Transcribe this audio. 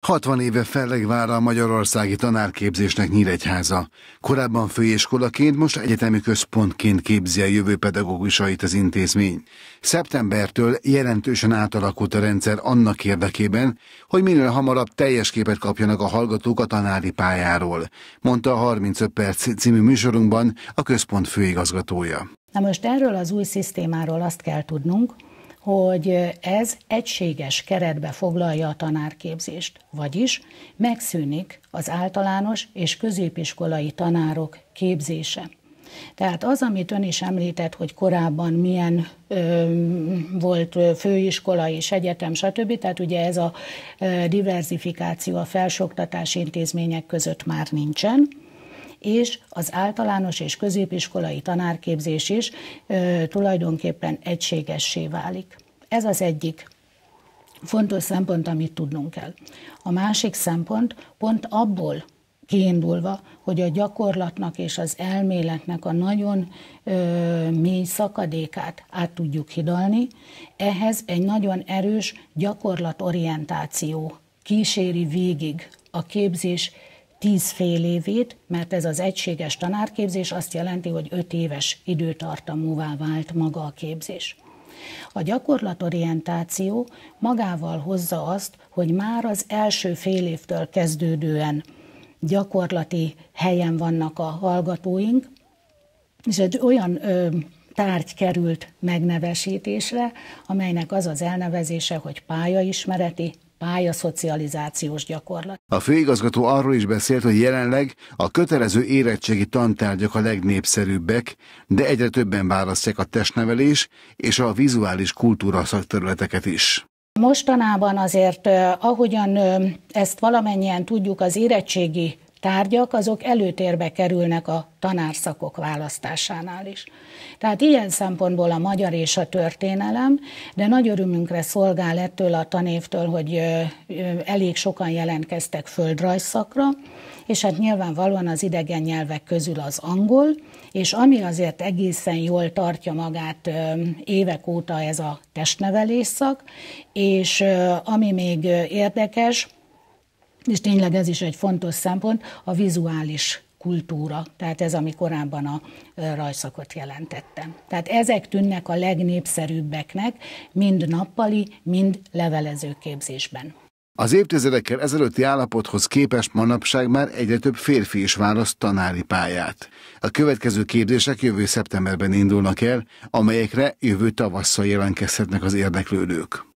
60 éve fellegvára a Magyarországi Tanárképzésnek Nyíregyháza. Korábban főiskolaként, most egyetemi központként képzi a jövő pedagógusait az intézmény. Szeptembertől jelentősen átalakult a rendszer annak érdekében, hogy minél hamarabb teljes képet kapjanak a hallgatók a tanári pályáról, mondta a 35 perc című műsorunkban a központ főigazgatója. Na most erről az új szisztémáról azt kell tudnunk, hogy ez egységes keretbe foglalja a tanárképzést, vagyis megszűnik az általános és középiskolai tanárok képzése. Tehát az, amit ön is említett, hogy korábban milyen ö, volt főiskola és egyetem, stb., tehát ugye ez a ö, diversifikáció a felsőoktatási intézmények között már nincsen, és az általános és középiskolai tanárképzés is ö, tulajdonképpen egységessé válik. Ez az egyik fontos szempont, amit tudnunk kell. A másik szempont pont abból kiindulva, hogy a gyakorlatnak és az elméletnek a nagyon ö, mély szakadékát át tudjuk hidalni, ehhez egy nagyon erős gyakorlatorientáció kíséri végig a képzés tíz fél évét, mert ez az egységes tanárképzés azt jelenti, hogy öt éves időtartamúvá vált maga a képzés. A gyakorlatorientáció magával hozza azt, hogy már az első fél évtől kezdődően gyakorlati helyen vannak a hallgatóink, és egy olyan ö, tárgy került megnevesítésre, amelynek az az elnevezése, hogy pályaismereti pályaszocializációs gyakorlat. A főigazgató arról is beszélt, hogy jelenleg a kötelező érettségi tantárgyak a legnépszerűbbek, de egyre többen választják a testnevelés és a vizuális kultúra szakterületeket is. Mostanában azért, eh, ahogyan eh, ezt valamennyien tudjuk, az érettségi tárgyak, azok előtérbe kerülnek a tanárszakok választásánál is. Tehát ilyen szempontból a magyar és a történelem, de nagy örömünkre szolgál ettől a tanévtől, hogy elég sokan jelentkeztek földrajzszakra, és hát nyilvánvalóan az idegen nyelvek közül az angol, és ami azért egészen jól tartja magát évek óta ez a testnevelés szak, és ami még érdekes, és tényleg ez is egy fontos szempont, a vizuális kultúra, tehát ez, ami korábban a rajszakot jelentettem. Tehát ezek tűnnek a legnépszerűbbeknek, mind nappali, mind levelező képzésben. Az évtizedekkel ezelőtti állapothoz képest manapság már egyre több férfi is választ tanári pályát. A következő képzések jövő szeptemberben indulnak el, amelyekre jövő tavasszal jelentkezhetnek az érdeklődők.